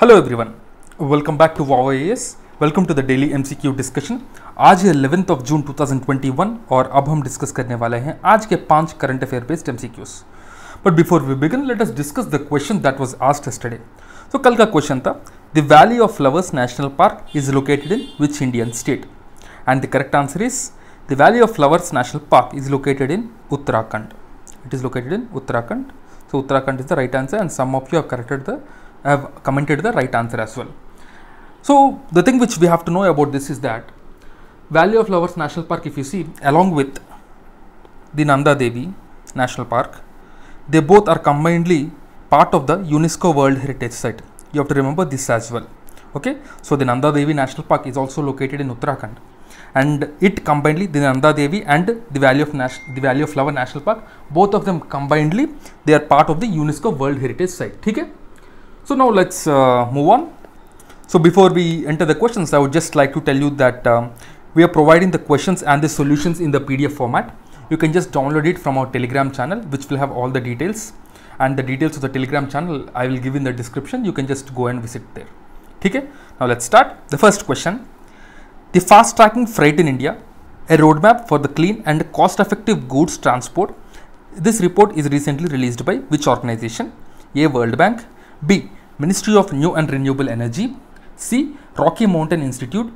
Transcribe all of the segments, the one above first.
Hello everyone welcome back to wow yes welcome to the daily MCQ discussion आज है eleventh of June 2021 और अब हम discuss करने वाले हैं आज के पांच current affair based MCQs but before we begin let us discuss the question that was asked yesterday तो कल का क्वेश्चन था the valley of flowers national park is located in which Indian state and the correct answer is the valley of flowers national park is located in Uttarakhand it is located in Uttarakhand so Uttarakhand is the right answer and some of you have corrected have commented the right answer as well. So the thing which we have to know about this is that Valley of Flowers National Park, if you see, along with the Nanda Devi National Park, they both are combinedly part of the UNESCO World Heritage Site. You have to remember this as well. Okay, so the Nanda Devi National Park is also located in Uttarakhand, and it combinedly the Nanda Devi and the Valley of Flowers the Valley of Flower National Park, both of them combinedly, they are part of the UNESCO World Heritage Site. Okay. So now let's uh, move on. So before we enter the questions, I would just like to tell you that um, we are providing the questions and the solutions in the PDF format. You can just download it from our Telegram channel, which will have all the details. And the details of the Telegram channel, I will give in the description. You can just go and visit there. Okay, now let's start. The first question The fast tracking freight in India, a roadmap for the clean and cost effective goods transport. This report is recently released by which organization? A. World Bank, B. Ministry of New and Renewable Energy, C. Rocky Mountain Institute,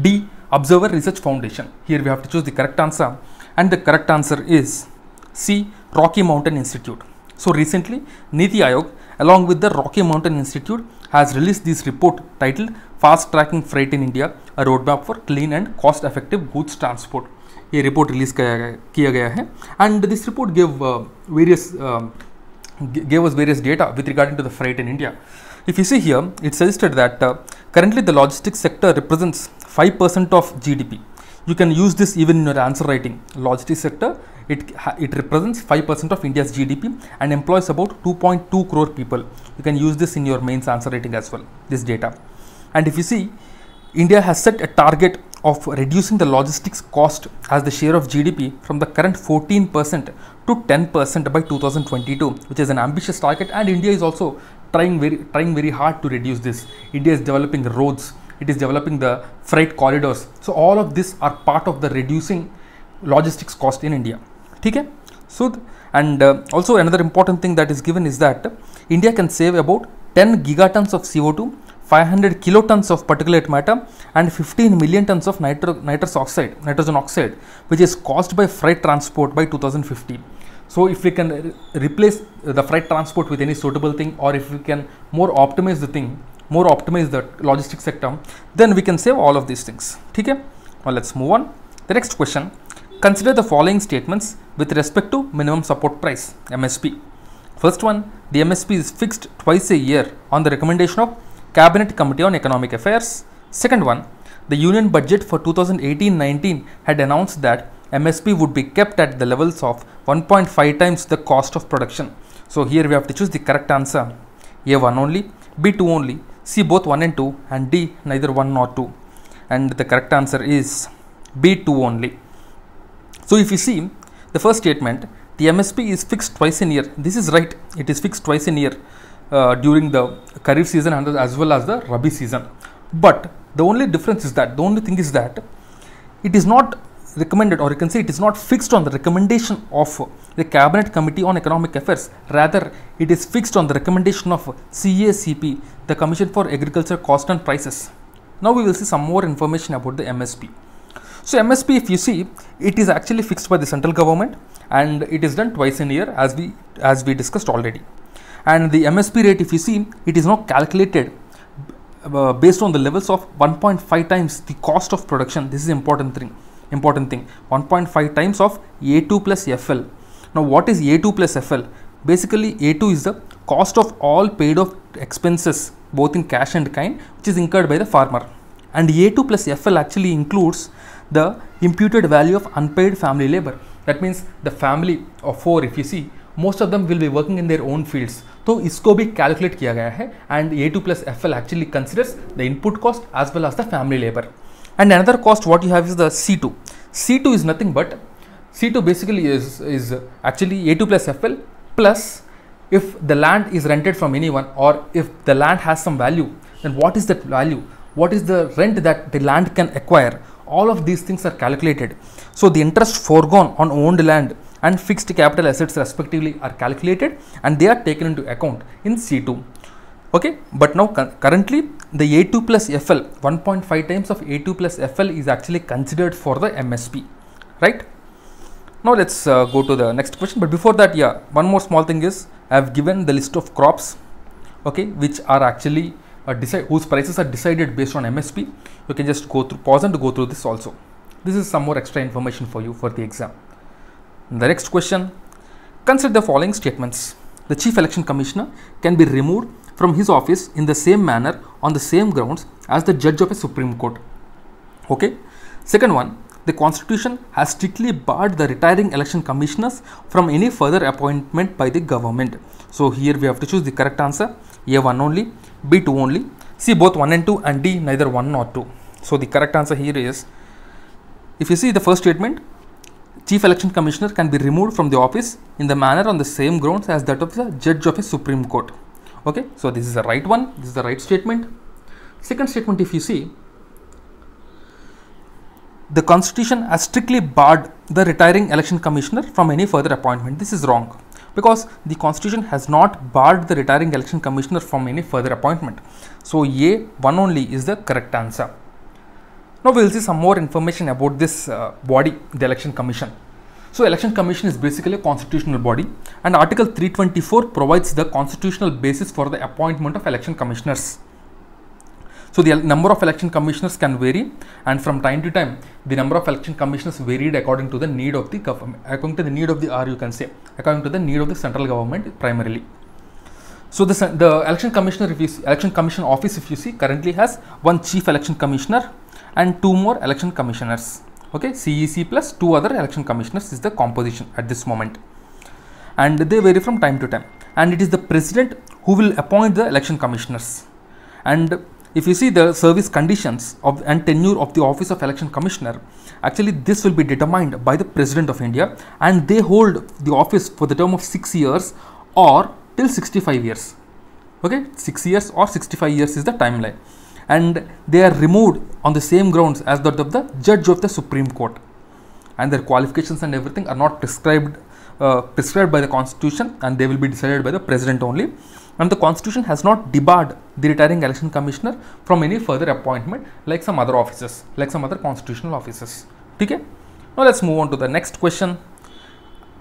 D. Observer Research Foundation. Here we have to choose the correct answer and the correct answer is C. Rocky Mountain Institute. So recently Niti Ayog along with the Rocky Mountain Institute has released this report titled Fast Tracking Freight in India, a roadmap for clean and cost effective goods transport. ये report release किया गया है and this report give various gave us various data with regard to the freight in India. If you see here, it suggested that uh, currently the logistics sector represents 5% of GDP. You can use this even in your answer writing. Logistics sector, it, it represents 5% of India's GDP and employs about 2.2 crore people. You can use this in your mains answer writing as well, this data. And if you see, India has set a target of reducing the logistics cost as the share of GDP from the current 14% to 10% by 2022 which is an ambitious target and india is also trying very trying very hard to reduce this india is developing roads it is developing the freight corridors so all of this are part of the reducing logistics cost in india okay so and uh, also another important thing that is given is that india can save about 10 gigatons of co2 500 kilotons of particulate matter and 15 million tons of nitro, nitrous oxide nitrogen oxide which is caused by freight transport by 2050 so if we can re replace the freight transport with any suitable thing or if we can more optimize the thing, more optimize the logistics sector, then we can save all of these things. Okay? Now let's move on. The next question, consider the following statements with respect to minimum support price, MSP. First one, the MSP is fixed twice a year on the recommendation of Cabinet Committee on Economic Affairs. Second one, the union budget for 2018-19 had announced that MSP would be kept at the levels of 1.5 times the cost of production. So here we have to choose the correct answer. A1 only, B2 only, C both 1 and 2 and D neither 1 nor 2. And the correct answer is B2 only. So if you see the first statement, the MSP is fixed twice in year. This is right. It is fixed twice in year uh, during the Kharif season and as well as the Rabi season. But the only difference is that the only thing is that it is not recommended or you can say it is not fixed on the recommendation of the cabinet committee on economic affairs rather it is fixed on the recommendation of CACP the commission for agriculture cost and prices now we will see some more information about the MSP so MSP if you see it is actually fixed by the central government and it is done twice in a year as we as we discussed already and the MSP rate if you see it is now calculated uh, based on the levels of 1.5 times the cost of production this is important thing important thing 1.5 times of a2 plus fl now what is a2 plus fl basically a2 is the cost of all paid off expenses both in cash and kind which is incurred by the farmer and a2 plus fl actually includes the imputed value of unpaid family labor that means the family of four if you see most of them will be working in their own fields तो इसको भी calculate किया गया है and A two plus F L actually considers the input cost as well as the family labour and another cost what you have is the c2 c2 is nothing but c2 basically is is actually a2 plus fl plus if the land is rented from anyone or if the land has some value then what is that value what is the rent that the land can acquire all of these things are calculated so the interest foregone on owned land and fixed capital assets respectively are calculated and they are taken into account in c2 okay but now currently the A2 plus FL 1.5 times of A2 plus FL is actually considered for the MSP right now let's uh, go to the next question but before that yeah one more small thing is I have given the list of crops okay which are actually uh, decide whose prices are decided based on MSP you can just go through pause and go through this also this is some more extra information for you for the exam the next question consider the following statements the chief election commissioner can be removed from his office in the same manner on the same grounds as the judge of a Supreme Court. Okay. Second one, the Constitution has strictly barred the retiring election commissioners from any further appointment by the government. So here we have to choose the correct answer A1 only, B2 only. See both 1 and 2 and D neither 1 nor 2. So the correct answer here is if you see the first statement, Chief Election Commissioner can be removed from the office in the manner on the same grounds as that of the judge of a Supreme Court okay so this is the right one this is the right statement second statement if you see the constitution has strictly barred the retiring election commissioner from any further appointment this is wrong because the constitution has not barred the retiring election commissioner from any further appointment so a one only is the correct answer now we will see some more information about this uh, body the election commission so Election Commission is basically a constitutional body and Article 324 provides the constitutional basis for the appointment of election commissioners. So the number of election commissioners can vary and from time to time the number of election commissioners varied according to the need of the government, according to the need of the R you can say, according to the need of the central government primarily. So the, the election commissioner, if you see, election commission office if you see currently has one chief election commissioner and two more election commissioners okay cec plus two other election commissioners is the composition at this moment and they vary from time to time and it is the president who will appoint the election commissioners and if you see the service conditions of and tenure of the office of election commissioner actually this will be determined by the president of india and they hold the office for the term of 6 years or till 65 years okay 6 years or 65 years is the timeline and they are removed on the same grounds as that of the judge of the Supreme Court. And their qualifications and everything are not prescribed uh, prescribed by the constitution and they will be decided by the president only and the constitution has not debarred the retiring election commissioner from any further appointment like some other offices, like some other constitutional offices. okay now let's move on to the next question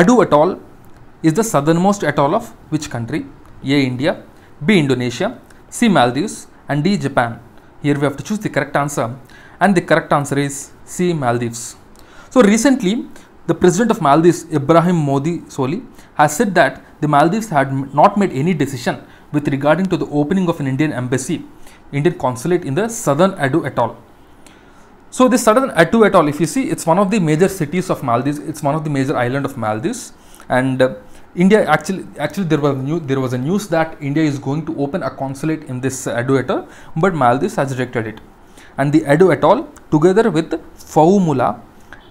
adu atoll is the southernmost atoll of which country a india b indonesia c maldives and D Japan. Here we have to choose the correct answer and the correct answer is C Maldives. So recently the president of Maldives Ibrahim Modi Soli has said that the Maldives had not made any decision with regarding to the opening of an Indian embassy, Indian consulate in the southern Adu Atoll. So this southern Adu Atoll, if you see, it's one of the major cities of Maldives. It's one of the major island of Maldives, and uh, India actually actually there was new there was a news that India is going to open a consulate in this Ado et But Maldives has rejected it, and the Ado Atoll together with Faumula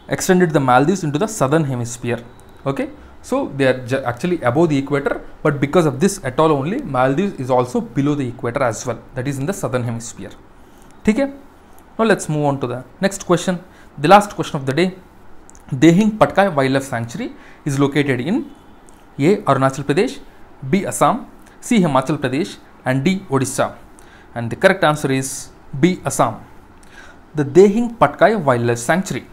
extended the Maldives into the southern hemisphere. Okay, so they are actually above the equator, but because of this Atoll only, Maldives is also below the equator as well. That is in the southern hemisphere. Okay. Now let's move on to the next question. The last question of the day. Dehing Patkai Wildlife Sanctuary is located in a Arunachal Pradesh, B Assam, C Himachal Pradesh and D Odisha. And the correct answer is B Assam. The Dehing Patkai Wildlife Sanctuary.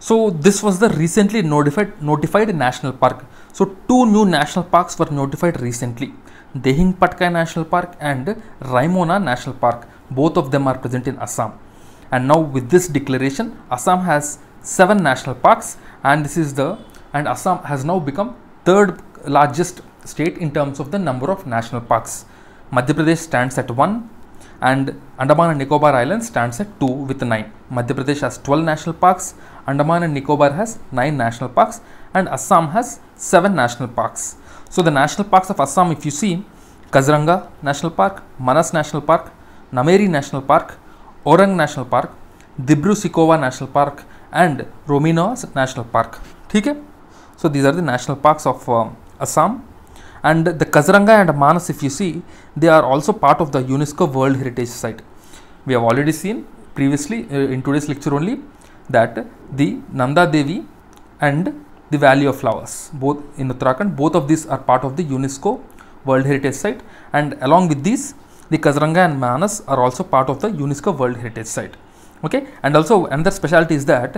So this was the recently notified notified national park. So two new national parks were notified recently. Dehing Patkai National Park and Raimona National Park. Both of them are present in Assam. And now with this declaration, Assam has seven national parks and this is the and Assam has now become third largest state in terms of the number of national parks. Madhya Pradesh stands at 1 and Andaman and Nicobar Islands stands at 2 with 9. Madhya Pradesh has 12 national parks, Andaman and Nicobar has 9 national parks and Assam has 7 national parks. So the national parks of Assam if you see Kaziranga National Park, Manas National Park, Nameri National Park, Orang National Park, Dibru Sikova National Park and Romino's National Park. ठीक है so these are the national parks of uh, Assam and the Kaziranga and Manas if you see they are also part of the UNESCO World Heritage Site. We have already seen previously uh, in today's lecture only that the Nanda Devi and the Valley of Flowers both in Uttarakhand both of these are part of the UNESCO World Heritage Site and along with these the Kaziranga and Manas are also part of the UNESCO World Heritage Site okay and also another specialty is that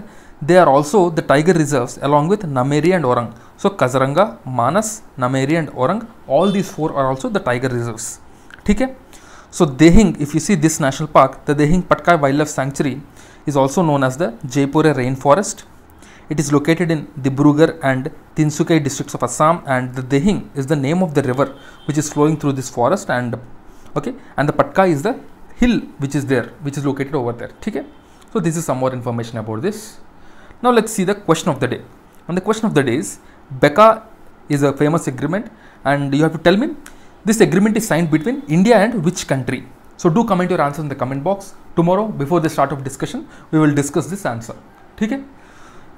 they are also the tiger reserves along with Nameri and Orang so Kazaranga Manas Nameri and Orang all these four are also the tiger reserves Okay. so Dehing if you see this national park the Dehing Patkai wildlife sanctuary is also known as the Jaipur rainforest it is located in Dibrugarh and Tinsukai districts of Assam and the Dehing is the name of the river which is flowing through this forest and okay and the Patkai is the hill which is there which is located over there okay so this is some more information about this now let's see the question of the day and the question of the day is becca is a famous agreement and you have to tell me this agreement is signed between india and which country so do comment your answer in the comment box tomorrow before the start of discussion we will discuss this answer okay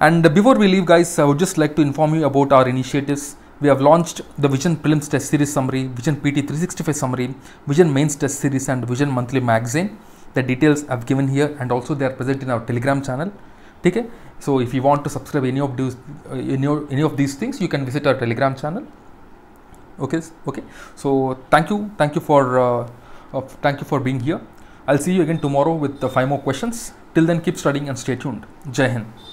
and before we leave guys i would just like to inform you about our initiatives we have launched the Vision Prelims Test Series Summary, Vision PT 365 Summary, Vision Mains Test Series and Vision Monthly Magazine. The details I've given here and also they are present in our Telegram channel. Okay? So if you want to subscribe any of these, uh, any, of, any of these things, you can visit our Telegram channel. Okay, okay. So thank you, thank you for uh, uh, thank you for being here. I'll see you again tomorrow with the uh, five more questions. Till then, keep studying and stay tuned. Jai Hind.